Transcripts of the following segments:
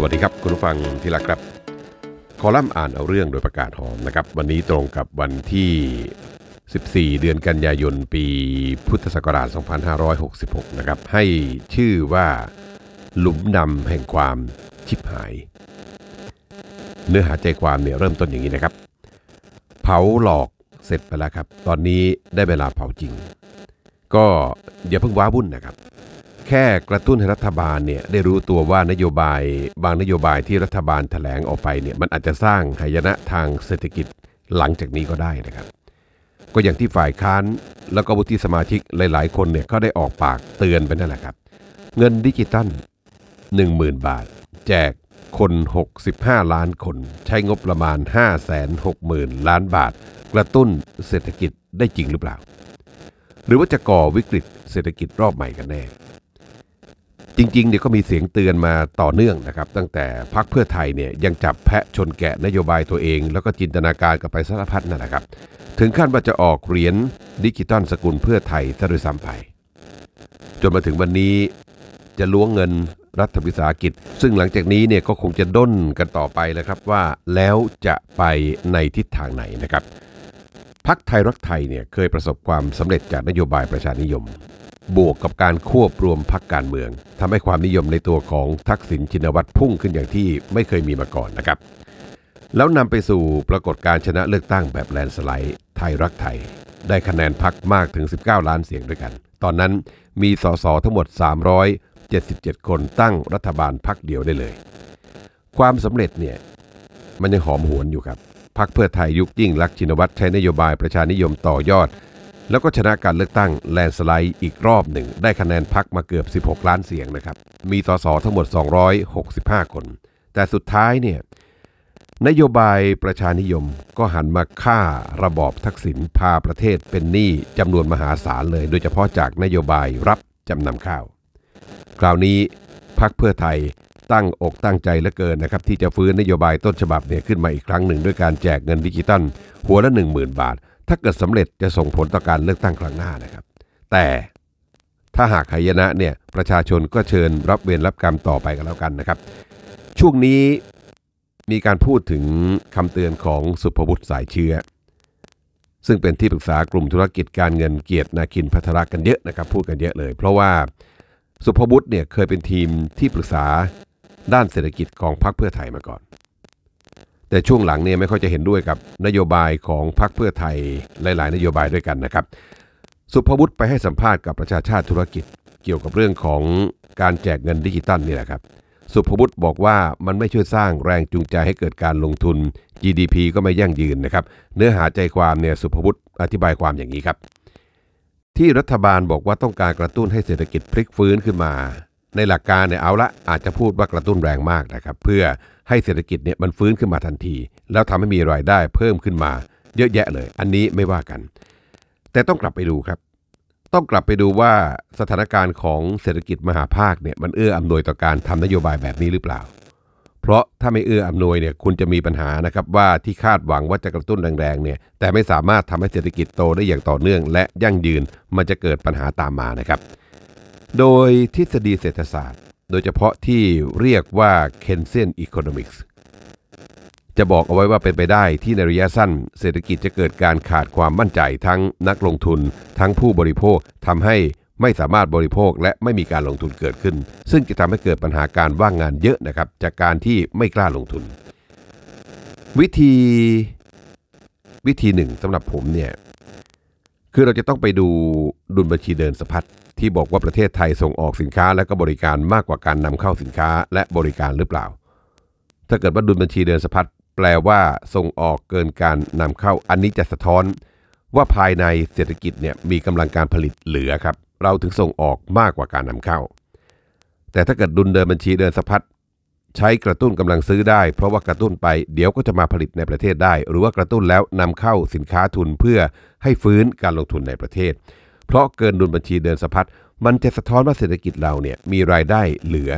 สวัสดีครับ คุณผู้ฟังที่รักครับคอลัมน์อ่านเอาเรื่องโดยประกาศหอมนะครับ วันนี้ตรงกับวันที่ 14 เดือนกันยายนปีพุทธศักราช 2566 นะครับ ให้ชื่อว่า หลุมดำแห่งความชิบหาย เนื้อหาใจความเนี่ยเริ่มต้นอย่างนี้นะครับ เผาหลอกเสร็จไปแล้วครับ ตอนนี้ได้เวลาเผาจริง ก็อย่าเพิ่งว้าวุ่นนะครับแค่กระตุ้นให้รัฐบาลเนี่ยได้รู้ตัวว่านโยบายบางนโยบายที่รัฐบาลถแถลงออกไปเนี่ยมันอาจจะสร้างหายนะทางเศรษฐกิจหลังจากนี้ก็ได้นะครับก็อย่างที่ฝ่ายค้าน แล้วก็วุฒิสมาชิกหลายๆ คนเนี่ยก็ได้ออกปากเตือนไปนั่นแหละครับ เงินดิจิตัล 10,000 บาท แจกคน 65 ล้านคนใช้งบประมาณ 560,000 ล้านบาท กระตุ้นเศรษฐกิจได้จริงหรือเปล่า หรือว่าจะก่อวิกฤตเศรษฐกิจรอบใหม่กันแน่จริงๆเนี่ยก็มีเสียงเตือนมาต่อเนื่องนะครับตั้งแต่พักเพื่อไทยเนี่ยยังจับแพะชนแกะนโยบายตัวเอง แล้วก็จินตนาการกับไปสารพัดนั่นแหละครับ ถึงขั้นว่าจะออกเหรียญดิจิตอลสกุลเพื่อไทยซะด้วยซ้ำไปจนมาถึงวันนี้จะล้วงเงินรัฐวิสาหกิจ ซึ่งหลังจากนี้เนี่ยก็คงจะด้นกันต่อไป แล้วครับว่าแล้วจะไปในทิศทางไหนนะครับพักไทยรักไทยเนี่ยเคยประสบความสำเร็จจากนโยบายประชานิยมบวกกับการควบรวมพักการเมือง ทำให้ความนิยมในตัวของทักษิณชินวัตรพุ่งขึ้นอย่างที่ไม่เคยมีมาก่อนนะครับ แล้วนำไปสู่ปรากฏการชนะเลือกตั้งแบบแลนสไลด์ไทยรักไทย ได้คะแนนพักมากถึง 19 ล้านเสียงด้วยกัน ตอนนั้นมีสสทั้งหมด 377 คนตั้งรัฐบาลพักเดียวได้เลย ความสำเร็จเนี่ยมันยังหอมหวนอยู่ครับพักเพื่อไทยยุคยิ่งลักชินวัตรใช้นโยบายประชานิยมต่อยอดแล้วก็ชนะการเลือกตั้งแลนสไลด์อีกรอบหนึ่ง ได้คะแนนพักมาเกือบ 16 ล้านเสียงนะครับ มีสสทั้งหมด 265 คน แต่สุดท้ายเนี่ย นโยบายประชานิยมก็หันมาฆ่าระบอบทักษิณพาประเทศเป็นหนี้จำนวนมหาศาลเลย โดยเฉพาะจากนโยบายรับจำนำข้าว คราวนี้พักเพื่อไทยตั้งอกตั้งใจเหลือเกินนะครับที่จะฟื้นนโยบายต้นฉบับเนี่ยขึ้นมาอีกครั้งหนึ่งด้วยการแจกเงินดิจิตอลหัวละ10,000 บาทถ้าเกิดสำเร็จจะส่งผลต่อการเลือกตั้งครั้งหน้านะครับ แต่ถ้าหากหายนะเนี่ยประชาชนก็เชิญรับเวรรับกรรมต่อไปกันแล้วกันนะครับช่วงนี้มีการพูดถึงคำเตือนของสุภวุฒิสายเชื้อ ซึ่งเป็นที่ปรึกษากลุ่มธุรกิจการเงินเกียรตินาคินพัทรกันเยอะนะครับพูดกันเยอะเลย เพราะว่าสุภวุฒิเนี่ยเคยเป็นทีมที่ปรึกษาด้านเศรษฐกิจของพรรคเพื่อไทยมาก่อนแต่ช่วงหลังเนี่ยไม่ค่อยจะเห็นด้วยกับนโยบายของพรรคเพื่อไทยหลายๆ นโยบายด้วยกันนะครับ สุภวุฒิไปให้สัมภาษณ์กับประชาชาติธุรกิจ เกี่ยวกับเรื่องของการแจกเงินดิจิตอลนี่แหละครับ สุภวุฒิบอกว่ามันไม่ช่วยสร้างแรงจูงใจให้เกิดการลงทุน GDP ก็ไม่ยั่งยืนนะครับ เนื้อหาใจความเนี่ยสุภวุฒิอธิบายความอย่างนี้ครับ ที่รัฐบาลบอกว่าต้องการกระตุ้นให้เศรษฐกิจพลิกฟื้นขึ้นมาในหลักการเนี่ยเอาละอาจจะพูดว่ากระตุ้นแรงมากนะครับ เพื่อให้เศรษฐกิจเนี่ยมันฟื้นขึ้นมาทันที แล้วทำให้มีรายได้เพิ่มขึ้นมา เยอะแยะเลย อันนี้ไม่ว่ากัน แต่ต้องกลับไปดูครับ ต้องกลับไปดูว่าสถานการณ์ของเศรษฐกิจมหาภาคเนี่ยมันเอื้ออำนวยต่อการทำนโยบายแบบนี้หรือเปล่า เพราะถ้าไม่เอื้ออำนวยเนี่ยคุณจะมีปัญหานะครับ ว่าที่คาดหวังว่าจะกระตุ้นแรงๆเนี่ยแต่ไม่สามารถทำให้เศรษฐกิจโตได้อย่างต่อเนื่อง และยั่งยืนมันจะเกิดปัญหาตามมานะครับโดยทฤษฎีเศรษฐศาสตร์ โดยเฉพาะที่เรียกว่า Keynesian Economics จะบอกเอาไว้ว่าเป็นไปได้ที่ในระยะสั้น เศรษฐกิจจะเกิดการขาดความมั่นใจทั้งนักลงทุน ทั้งผู้บริโภคทำให้ไม่สามารถบริโภคและไม่มีการลงทุนเกิดขึ้น ซึ่งจะทำให้เกิดปัญหาการว่างงานเยอะนะครับจากการที่ไม่กล้าลงทุน วิธี วิธีหนึ่งสำหรับผมเนี่ยคือเราจะต้องไปดูดุลบัญชีเดินสะพัดที่บอกว่าประเทศไทยส่งออกสินค้าและก็บริการมากกว่าการนำเข้าสินค้าและบริการหรือเปล่า ถ้าเกิดว่าดุลบัญชีเดินสะพัดแปลว่าส่งออกเกินการนำเข้าอันนี้จะสะท้อน ว่าภายในเศรษฐกิจเนี่ยมีกำลังการผลิตเหลือครับเราถึงส่งออกมากกว่าการนำเข้า แต่ถ้าเกิดดุลเดินบัญชีเดินสะพัดใช้กระตุ้นกำลังซื้อได้เพราะว่ากระตุ้นไปเดี๋ยวก็จะมาผลิตในประเทศได้ หรือว่ากระตุ้นแล้วนำเข้าสินค้าทุนเพื่อให้ฟื้นการลงทุนในประเทศเพราะเกินดุลบัญชีเดินสะพัดมันจะสะท้อนว่าเศรษฐกิจเราเนี่ยมีรายได้เหลือ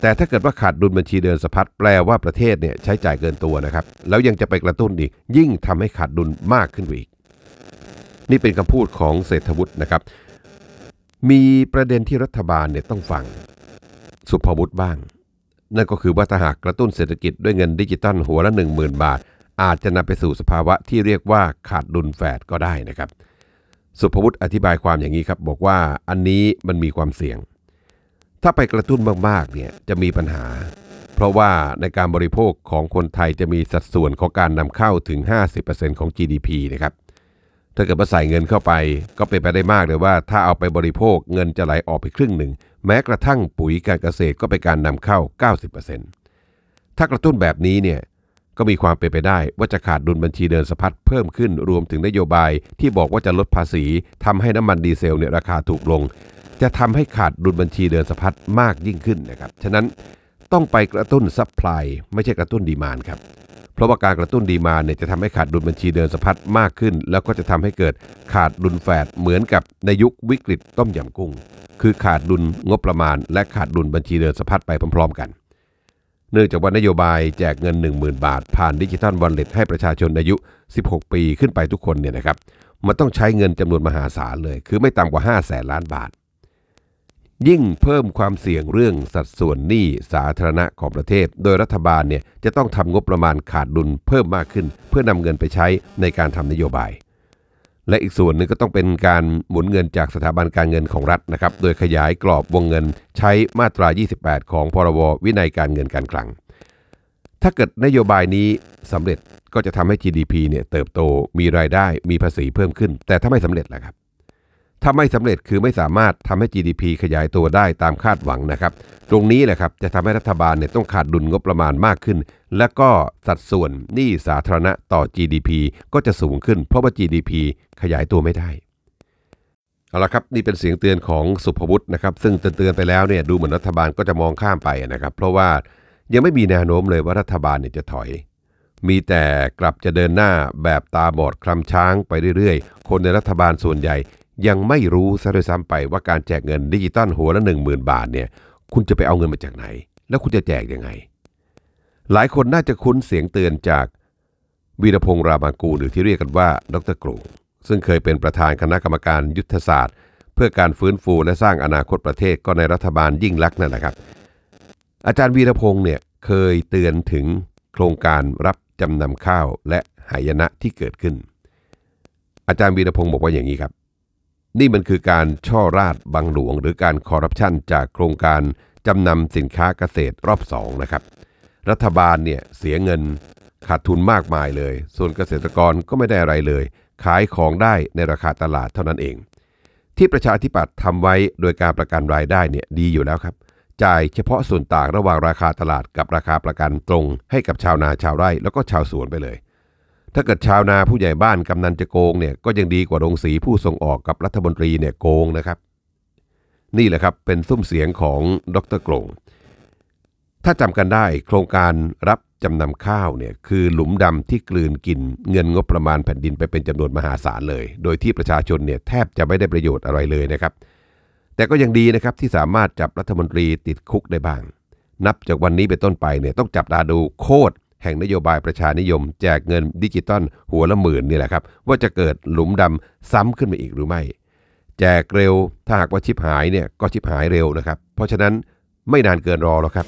แต่ถ้าเกิดว่าขาดดุลบัญชีเดินสะพัดแปลว่าประเทศเนี่ยใช้จ่ายเกินตัวนะครับ แล้วยังจะไปกระตุ้นอีกยิ่งทำให้ขาดดุลมากขึ้นไปอีก นี่เป็นคำพูดของเศรษฐวุฒินะครับ มีประเด็นที่รัฐบาลเนี่ยต้องฟัง สุภวุฒิบ้างนั่นก็คือว่าถ้าหากกระตุ้นเศรษฐกิจด้วยเงินดิจิตอลหัวละ1 0,000 บาท อาจจะนำไปสู่สภาวะที่เรียกว่าขาดดุลแฝดก็ได้นะครับสุภวุฒิอธิบายความอย่างนี้ครับ บอกว่าอันนี้มันมีความเสี่ยง ถ้าไปกระตุ้นมากๆเนี่ยจะมีปัญหา เพราะว่าในการบริโภคของคนไทยจะมีสัดส่วนของการนำเข้าถึง 50%ของ GDP นะครับถ้าเกิดมาใส่เงินเข้าไปก็เป็นไปได้มากเลยว่าถ้าเอาไปบริโภคเงินจะไหลออกไปครึ่งหนึ่ง แม้กระทั่งปุ๋ยการเกษตรก็เป็นการนำเข้า 90%ถ้ากระตุ้นแบบนี้เนี่ยก็มีความเป็นไปได้ว่าจะขาดดุลบัญชีเดินสะพัดเพิ่มขึ้น รวมถึงนโยบาย ที่บอกว่าจะลดภาษีทำให้น้ำมันดีเซลเนี่ยราคาถูกลง จะทำให้ขาดดุลบัญชีเดินสะพัดมากยิ่งขึ้นนะครับฉะนั้นต้องไปกระตุ้นซัพพลายไม่ใช่กระตุ้นดีมานครับเพราะว่าการกระตุ้นดีมาเนี่ยจะทำให้ขาดดุลบัญชีเดินสะพัดมากขึ้น แล้วก็จะทำให้เกิดขาดดุลแฝดเหมือนกับในยุควิกฤตต้มยำกุ้ง คือขาดดุลงบประมาณ และขาดดุลบัญชีเดินสะพัดไปพร้อมๆกันเนื่องจากว่านโยบาย แจกเงิน 10,000 บาท ผ่านดิจิทัลวอลเล็ตให้ประชาชนอายุ 16 ปีขึ้นไปทุกคนเนี่ยนะครับมันต้องใช้เงินจำนวนมหาศาลเลย คือไม่ต่ำกว่า5 0 0แสนล้านบาท ยิ่งเพิ่มความเสี่ยงเรื่องสัดส่วนหนี้สาธารณะของประเทศ โดยรัฐบาลเนี่ยจะต้องทำงบประมาณขาดดุลเพิ่มมากขึ้น เพื่อนำเงินไปใช้ในการทำนโยบายและอีกส่วนหนึ่งก็ต้องเป็นการหมุนเงินจากสถาบันการเงินของรัฐนะครับ โดยขยายกรอบวงเงินใช้มาตรา 28 ของพรบวินัยการเงินการคลัง ถ้าเกิดนโยบายนี้สำเร็จก็จะทำให้ GDP เนี่ยเติบโตมีรายได้ มีภาษีเพิ่มขึ้น แต่ถ้าไม่สำเร็จล่ะครับถ้าไม่สำเร็จคือไม่สามารถทำให้ GDP ขยายตัวได้ตามคาดหวังนะครับ ตรงนี้แหละครับจะทำให้รัฐบาลเนี่ยต้องขาดดุลงบประมาณมากขึ้น และก็สัดส่วนหนี้สาธารณะต่อ GDP ก็จะสูงขึ้น เพราะว่า GDP ขยายตัวไม่ได้ เอาละครับนี่เป็นเสียงเตือนของสุภวุฒินะครับ ซึ่งเตือนไปแล้วเนี่ยดูเหมือนรัฐบาลก็จะมองข้ามไปนะครับเพราะว่ายังไม่มีแนวโน้มเลยว่ารัฐบาลเนี่ยจะถอย มีแต่กลับจะเดินหน้าแบบตาบอดคลำช้างไปเรื่อยๆ คนในรัฐบาลส่วนใหญ่ยังไม่รู้ซะด้วยซ้ำไปว่าการแจกเงินดิจิตอลหัวละหนึ่งหมื่นบาทเนี่ยคุณจะไปเอาเงินมาจากไหน แล้วคุณจะแจกยังไง หลายคนน่าจะคุ้นเสียงเตือนจากวีรพงษ์รามากูหรือที่เรียกกันว่าดรกรุงซึ่งเคยเป็นประธานคณะกรรมการยุทธศาสตร์ เพื่อการฟื้นฟูและสร้างอนาคตประเทศก็ในรัฐบาลยิ่งลักษณ์นั่นแหละครับ อาจารย์วีรพงษ์เนี่ยเคยเตือนถึงโครงการรับจำนำข้าวและหายนะที่เกิดขึ้น อาจารย์วีรพงษ์บอกว่าอย่างนี้ครับนี่มันคือการช่อราดบังหลวงหรือการคอร์รัปชัน จากโครงการจำนำสินค้าเกษตรรอบสองนะครับ รัฐบาลเนี่ยเสียเงินขาดทุนมากมายเลย ส่วนเกษตรกรก็ไม่ได้อะไรเลยขายของได้ในราคาตลาดเท่านั้นเอง ที่ประชาธิปัตย์ทำไว้โดยการประกันรายได้เนี่ยดีอยู่แล้วครับจ่ายเฉพาะส่วนต่างระหว่างราคาตลาดกับราคาประกันตรง ให้กับชาวนาชาวไร่แล้วก็ชาวสวนไปเลยถ้าเกิดชาวนาผู้ใหญ่บ้านกำนันจะโกงเนี่ยก็ยังดีกว่าโรงสีผู้ส่งออกกับรัฐมนตรีเนี่ยโกงนะครับนี่แหละครับเป็นซุ้มเสียงของดรกลงถ้าจำกันได้โครงการรับจำนำข้าวเนี่ยคือหลุมดำที่กลืนกินเงินงบประมาณแผ่นดินไปเป็นจำนวนมหาศาลเลย โดยที่ประชาชนเนี่ยแทบจะไม่ได้ประโยชน์อะไรเลยนะครับ แต่ก็ยังดีนะครับที่สามารถจับรัฐมนตรีติดคุกได้บ้าง นับจากวันนี้เป็นต้นไปเนี่ยต้องจับตาดูโคตรแห่งนโยบายประชานิยม แจกเงินดิจิตอลหัวละหมื่นนี่แหละครับ ว่าจะเกิดหลุมดำซ้ำขึ้นมาอีกหรือไม่ แจกเร็ว ถ้าหากว่าชิปหายเนี่ยก็ชิปหายเร็วนะครับ เพราะฉะนั้นไม่นานเกินรอหรอกครับ